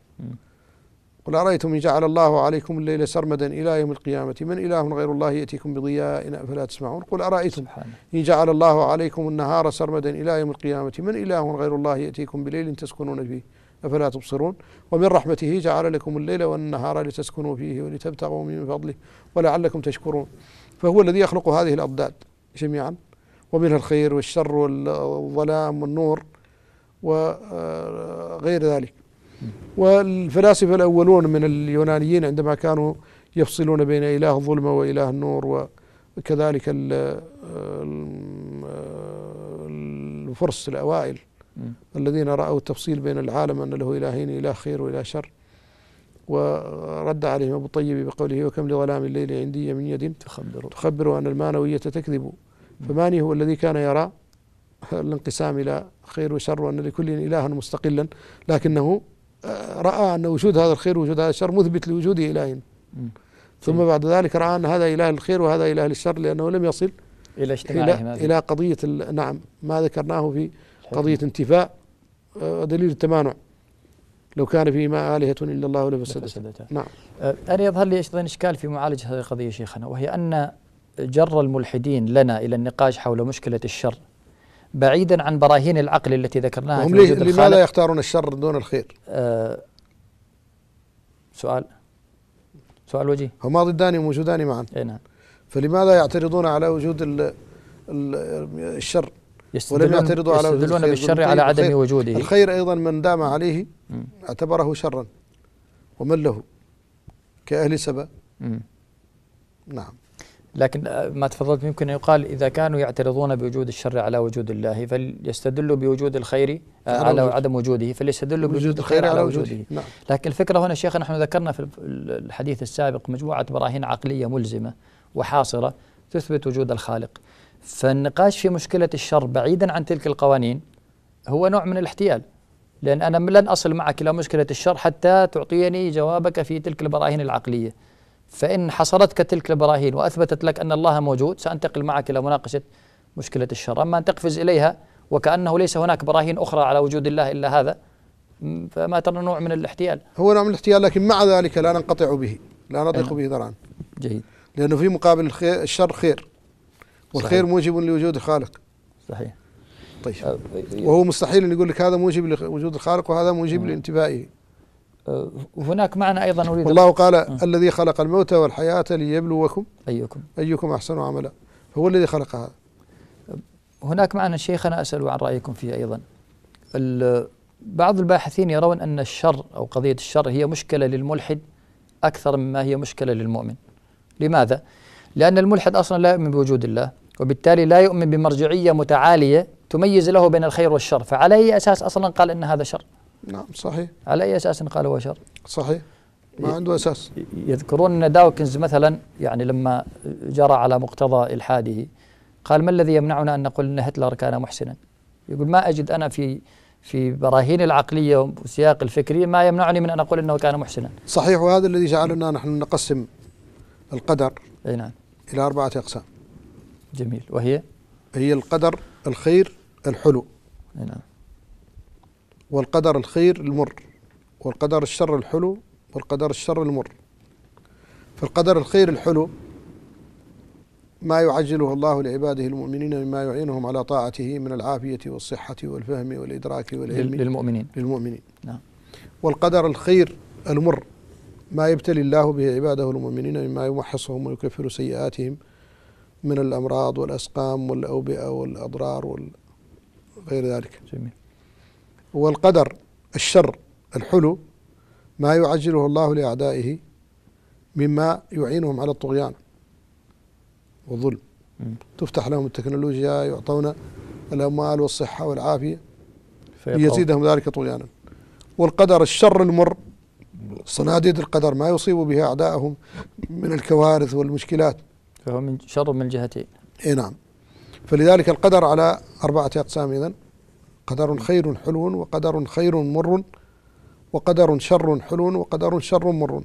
قل أرأيتم إن جعل الله عليكم الليل سرمدا إلى يوم القيامة من إله غير الله يأتيكم بضياء أفلا تسمعون قل أرأيتم إن جعل الله عليكم النهار سرمدا إلى يوم القيامة من إله غير الله يأتيكم بليل تسكنون فيه أفلا تبصرون ومن رحمته جعل لكم الليل والنهار لتسكنوا فيه ولتبتغوا من فضله ولعلكم تشكرون فهو الذي يخلق هذه الأضداد جميعا ومنها الخير والشر والظلام والنور وغير آه، ذلك والفلاسفة الأولون من اليونانيين عندما كانوا يفصلون بين إله الظلمة وإله النور وكذلك الفرس الأوائل الذين رأوا التفصيل بين العالم أن له إلهين إله خير وإله شر ورد عليهم أبو الطيب بقوله وكم لظلام الليل عندي من يد تخبر تخبر أن المانوية تكذب فماني هو الذي كان يرى الانقسام إلى خير وشر وأن لكل إلها مستقلا لكنه رأى أن وجود هذا الخير ووجود هذا الشر مثبت لوجود إله ثم بعد ذلك رأى أن هذا إله الخير وهذا إله الشر لأنه لم يصل إلى إلى, إلى قضية نعم ما ذكرناه في قضية انتفاء آه، دليل التمانع لو كان فيما آلهة إلا الله لفسدتها نعم أنا يظهر لي أيضا إشكال في معالجة هذه القضية شيخنا وهي أن جر الملحدين لنا إلى النقاش حول مشكلة الشر بعيدا عن براهين العقل التي ذكرناها هم في لماذا يختارون الشر دون الخير؟ آه سؤال سؤال وجيه هما ضدان موجودان معا اي نعم فلماذا يعترضون على وجود الـ الـ الشر ولم يعترضوا على يستدلون بالشر على عدم الخير وجوده الخير ايضا من دام عليه م. اعتبره شرا ومن له كاهل سبا نعم لكن آه، ما تفضلت يمكن أن يقال إذا كانوا يعترضون بوجود الشر على وجود الله فليستدلوا بوجود الخير آه، على وجود. عدم وجوده فليستدلوا بوجود, بوجود الخير على وجوده, وجوده. نعم. لكن الفكرة هنا شيخ نحن ذكرنا في الحديث السابق مجموعة براهين عقلية ملزمة وحاصرة تثبت وجود الخالق فالنقاش في مشكلة الشر بعيدا عن تلك القوانين هو نوع من الاحتيال لأن أنا لن أصل معك إلى مشكلة الشر حتى تعطيني جوابك في تلك البراهين العقلية فإن حصلتك تلك البراهين وأثبتت لك أن الله موجود سأنتقل معك إلى مناقشة مشكلة الشر أما أن تقفز إليها وكأنه ليس هناك براهين أخرى على وجود الله إلا هذا فما ترى نوع من الاحتيال هو نوع من الاحتيال لكن مع ذلك لا ننقطع به لا نضيق نعم. به ذرعا جيد لأنه في مقابل الخير الشر خير والخير صحيح. موجب لوجود الخالق صحيح طيب أه، وهو مستحيل أن يقول لك هذا موجب لوجود الخالق وهذا موجب نعم. لانتفائه آه، هناك معنى أيضا أريد والله قال أه. الذي خلق الموت والحياة ليبلوكم أيكم أيكم أحسن عملا هو الذي خلق هذا آه، هناك معنى شيخنا أسأل عن رأيكم فيه أيضا بعض الباحثين يرون أن الشر أو قضية الشر هي مشكلة للملحد أكثر مما هي مشكلة للمؤمن لماذا؟ لأن الملحد أصلا لا يؤمن بوجود الله وبالتالي لا يؤمن بمرجعية متعالية تميز له بين الخير والشر فعلى أي أساس أصلا قال أن هذا شر نعم صحيح على أي أساس قال هو شر صحيح ما عنده أساس يذكرون أن داوكنز مثلا يعني لما جرى على مقتضى إلحاده قال ما الذي يمنعنا أن نقول أن هتلر كان محسنا يقول ما أجد أنا في في براهين العقلية والسياق الفكري ما يمنعني من أن أقول أنه كان محسنا صحيح وهذا الذي جعلنا نحن نقسم القدر أي نعم إلى أربعة أقسام جميل وهي هي القدر الخير الحلو أي نعم والقدر الخير المر والقدر الشر الحلو والقدر الشر المر فالقدر الخير الحلو ما يعجله الله لعباده المؤمنين مما يعينهم على طاعته من العافية والصحة والفهم والإدراك والعلم للمؤمنين للمؤمنين نعم والقدر الخير المر ما يبتلي الله به عباده المؤمنين مما يمحصهم ويكفر سيئاتهم من الأمراض والأسقام والأوبئة والأضرار وغير ذلك جميل هو القدر الشر الحلو ما يعجله الله لأعدائه مما يعينهم على الطغيان والظلم تفتح لهم التكنولوجيا يعطون الأموال والصحة والعافية ليزيدهم ذلك طغيانا والقدر الشر المر صناديد القدر ما يصيب بها أعدائهم من الكوارث والمشكلات فهو من شر من الجهتين اي نعم فلذلك القدر على أربعة أقسام إذن قدر خير حلو وقدر خير مر وقدر شر حلو وقدر شر مر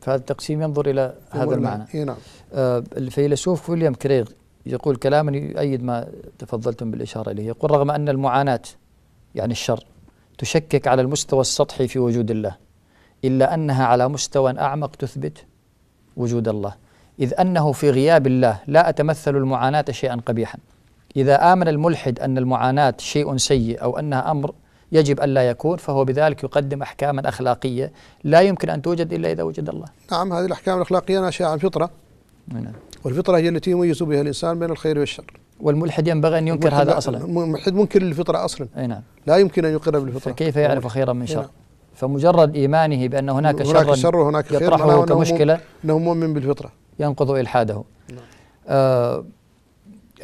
فهذا التقسيم ينظر إلى هذا المعنى إيه نعم. آه الفيلسوف ويليام كريغ يقول كلاما يؤيد ما تفضلتم بالإشارة إليه يقول رغم أن المعاناة يعني الشر تشكك على المستوى السطحي في وجود الله إلا أنها على مستوى أعمق تثبت وجود الله إذ أنه في غياب الله لا أتمثل المعاناة شيئا قبيحا إذا آمن الملحد أن المعاناة شيء سيء أو أنها أمر يجب ألا يكون فهو بذلك يقدم أحكاما أخلاقية لا يمكن أن توجد إلا إذا وجد الله نعم هذه الأحكام الأخلاقية ناشئة عن الفطرة نعم. والفطرة هي التي يميز بها الإنسان بين الخير والشر والملحد ينبغي أن ينكر هذا أصلا الملحد منكر للفطرة أصلا أي نعم. لا يمكن أن يقر بالفطرة فكيف يعرف نعم. خيرا من شر نعم. فمجرد إيمانه بأن هناك, هناك شر وهناك خير يطرحه كمشكلة أنه مؤمن بالفطرة ينقض إلحاده نعم. آه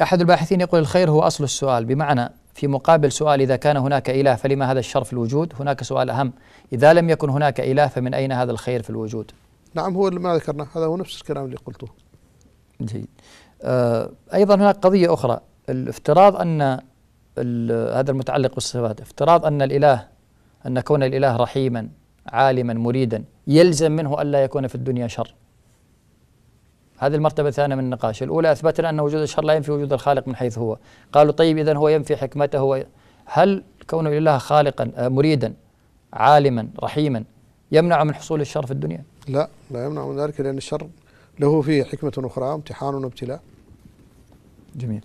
أحد الباحثين يقول الخير هو أصل السؤال بمعنى في مقابل سؤال إذا كان هناك إله فلما هذا الشر في الوجود هناك سؤال أهم إذا لم يكن هناك إله فمن أين هذا الخير في الوجود نعم هو ما ذكرناه هذا هو نفس الكلام اللي قلته جيد آه أيضا هناك قضية أخرى الافتراض أن هذا المتعلق بالصفات افتراض أن الإله أن كون الإله رحيما عالما مريدا يلزم منه ألا يكون في الدنيا شر هذه المرتبة الثانية من النقاش الأولى أثبتنا أن وجود الشر لا ينفي وجود الخالق من حيث هو قالوا طيب إذا هو ينفي حكمته هل كونه لله خالقا آه، مريدا عالما رحيما يمنع من حصول الشر في الدنيا لا لا يمنع من ذلك لأن الشر له فيه حكمة أخرى امتحان وابتلاء جميل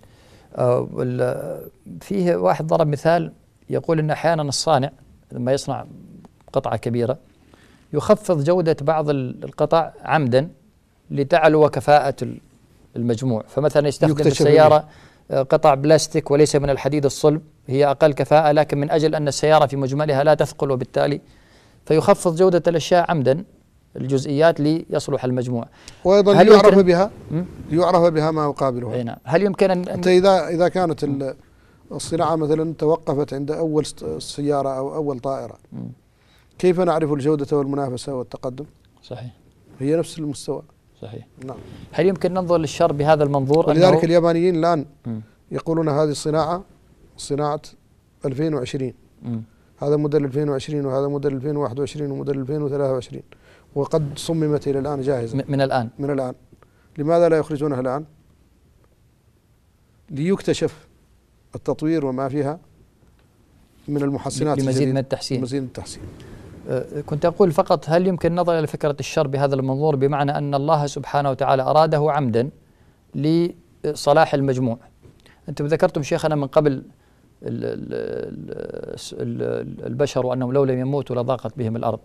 آه فيه واحد ضرب مثال يقول أن أحيانا الصانع لما يصنع قطعة كبيرة يخفض جودة بعض القطع عمدا لتعلو كفاءة المجموع فمثلا يستخدم السيارة آه، قطع بلاستيك وليس من الحديد الصلب هي أقل كفاءة لكن من أجل أن السيارة في مجملها لا تثقل وبالتالي فيخفض جودة الأشياء عمدا الجزئيات ليصلح المجموع وايضا هل يعرف بها يعرف بها ما يقابلها نعم هل يمكن ان انت اذا اذا كانت الصناعه مثلا توقفت عند اول سياره او اول طائره كيف نعرف الجوده والمنافسه والتقدم؟ صحيح هي نفس المستوى صحيح نعم هل يمكن ننظر للشر بهذا المنظور لذلك اليابانيين الآن يقولون هذه الصناعة صناعة 2020 م. هذا موديل 2020 وهذا موديل 2021 وموديل 2023 وقد صممت إلى الآن جاهزة من الآن من الآن لماذا لا يخرجونها الآن ليكتشف التطوير وما فيها من المحسنات لمزيد من التحسين مزيد التحسين آه، كنت أقول فقط هل يمكن نظر إلى فكرة الشر بهذا المنظور بمعنى أن الله سبحانه وتعالى أراده عمدا لصلاح المجموع أنتم ذكرتم شيخنا من قبل البشر وأنهم لو لم يموتوا لضاقت بهم الأرض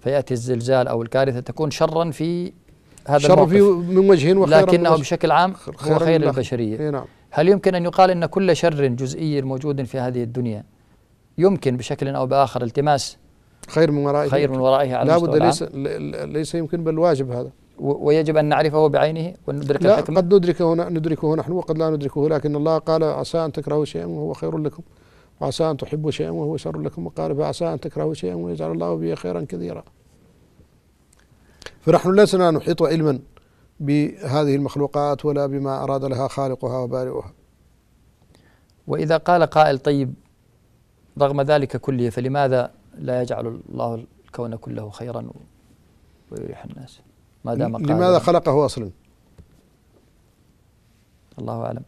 فيأتي الزلزال أو الكارثة تكون شرا في هذا شر الموقف في من وجه وخير لكنه من بشكل عام هو خير البشرية نعم. هل يمكن أن يقال أن كل شر جزئي موجود في هذه الدنيا يمكن بشكل أو بآخر التماس خير من ورائه خير من ورائه على لا بد ليس ليس يمكن بل واجب هذا ويجب أن نعرفه بعينه وندرك لا الحكمة قد ندركه ندركه نحن وقد لا ندركه لكن الله قال عسى أن تكرهوا شيئا وهو خير لكم وعسى أن تحبوا شيئا وهو شر لكم وقال فعسى أن تكرهوا شيئا ويجعل الله به خيرا كثيرا فنحن لسنا نحيط علما بهذه المخلوقات ولا بما أراد لها خالقها وبارئها وإذا قال قائل طيب رغم ذلك كله فلماذا لا يجعل الله الكون كله خيرا ويريح الناس ما دام لماذا خلقه أصلا الله أعلم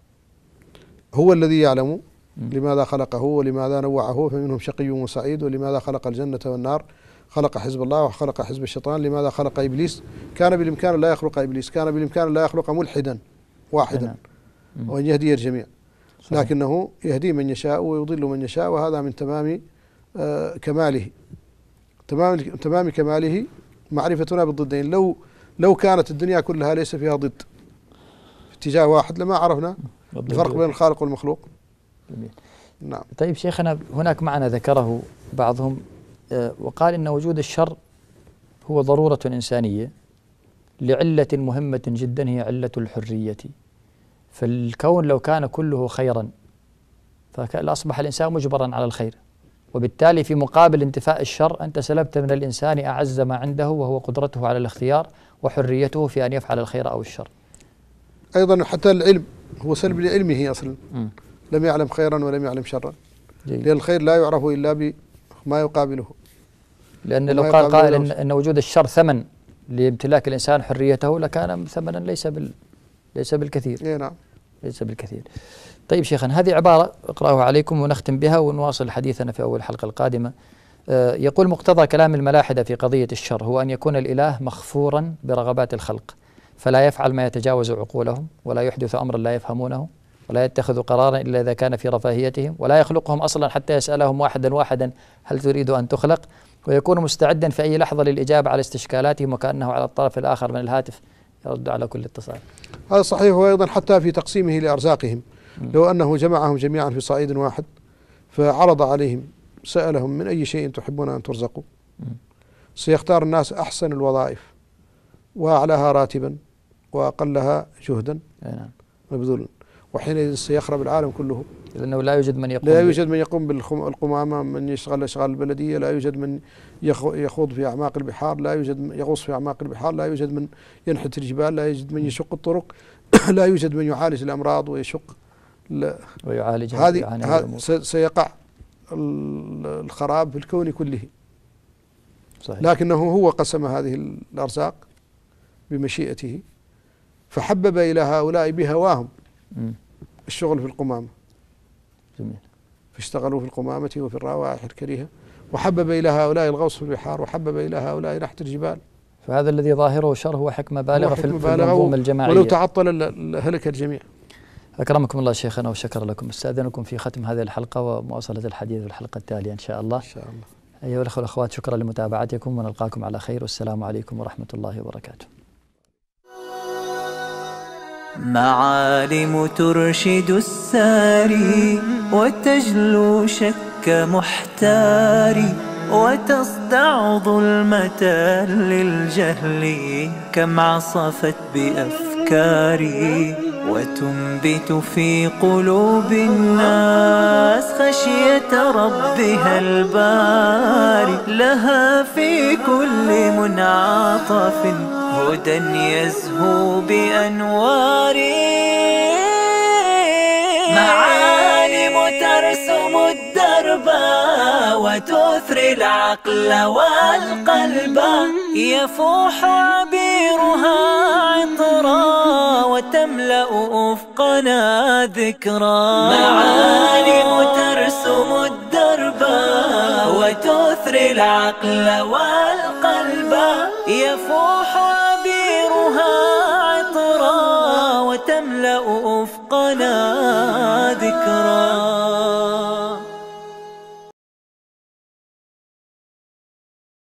هو الذي يعلم لماذا خلقه ولماذا نوعه فمنهم شقي وسعيد ولماذا خلق الجنة والنار خلق حزب الله وخلق حزب الشيطان لماذا خلق إبليس كان بالإمكان لا يخلق إبليس كان بالإمكان لا يخلق ملحدا واحدا وأن يهدي الجميع لكنه يهدي من يشاء ويضل من يشاء وهذا من تمام آه، كماله تمام تمام كماله معرفتنا بالضدين يعني لو لو كانت الدنيا كلها ليس فيها ضد في اتجاه واحد لما عرفنا الفرق بين الخالق والمخلوق جميل. نعم طيب شيخنا هناك معنى ذكره بعضهم آه، وقال ان وجود الشر هو ضروره انسانيه لعله مهمه جدا هي عله الحريه فالكون لو كان كله خيرا فاصبح الانسان مجبرا على الخير وبالتالي في مقابل انتفاء الشر أنت سلبت من الإنسان أعز ما عنده وهو قدرته على الاختيار وحريته في أن يفعل الخير أو الشر أيضا حتى العلم هو سلب لعلمه أصلا لم يعلم خيرا ولم يعلم شرا جيد. لأن الخير لا يعرف إلا بما يقابله لأن لو قال قائل إن, أن وجود الشر ثمن لامتلاك الإنسان حريته لكان ثمنا ليس بال ليس بالكثير إيه نعم ليس بالكثير طيب شيخنا هذه عبارة أقرأها عليكم ونختم بها ونواصل حديثنا في أول الحلقة القادمة آه، يقول مقتضى كلام الملاحدة في قضية الشر هو أن يكون الإله مخفورا برغبات الخلق فلا يفعل ما يتجاوز عقولهم ولا يحدث أمرا لا يفهمونه ولا يتخذ قرارا إلا إذا كان في رفاهيتهم ولا يخلقهم أصلا حتى يسألهم واحدا واحدا هل تريد أن تخلق ويكون مستعدا في أي لحظة للإجابة على استشكالاتهم وكأنه على الطرف الآخر من الهاتف يرد على كل اتصال هذا صحيح وأيضا حتى في تقسيمه لأرزاقهم لو أنه جمعهم جميعا في صعيد واحد فعرض عليهم سألهم من أي شيء تحبون أن ترزقوا سيختار الناس أحسن الوظائف وأعلاها راتبا وأقلها جهدا نعم. مبذولا وحينئذ سيخرب العالم كله لأنه لا يوجد من يقوم لا يوجد من يقوم بالقمامة من يشغل أشغال البلدية لا يوجد من يخوض في أعماق البحار لا يوجد من يغوص في أعماق البحار لا يوجد من ينحت الجبال لا يوجد من يشق الطرق لا يوجد من يعالج الأمراض ويشق ويعالجها هذه سيقع الخراب في الكون كله صحيح. لكنه هو قسم هذه الأرزاق بمشيئته فحبب إلى هؤلاء بهواهم الشغل في القمامة جميل فاشتغلوا في القمامة وفي الروائح الكريهة وحبب إلى هؤلاء الغوص في البحار وحبب إلى هؤلاء نحت الجبال فهذا الذي ظاهره شر هو حكمة بالغة في, في المنظومة الجماعية ولو تعطل هلك الجميع أكرمكم الله شيخنا وشكر لكم استأذنكم في ختم هذه الحلقة ومواصلة الحديث في الحلقة التالية إن شاء الله إن شاء الله أيها الأخوة والأخوات شكرا لمتابعتكم ونلقاكم على خير والسلام عليكم ورحمة الله وبركاته معالم ترشد الساري وتجلو شك محتاري وتصدع ظلمة للجهل كم عصفت بأفكار أفكاري وتنبت في قلوب الناس خشية ربها الباري لها في كل منعطف هدى يزهو بأنواري معاك تثري العقل والقلب يفوح عبيرها عطرا وتملأ أفقنا ذكرا معالم ترسم الدرب وتثري العقل والقلب يفوح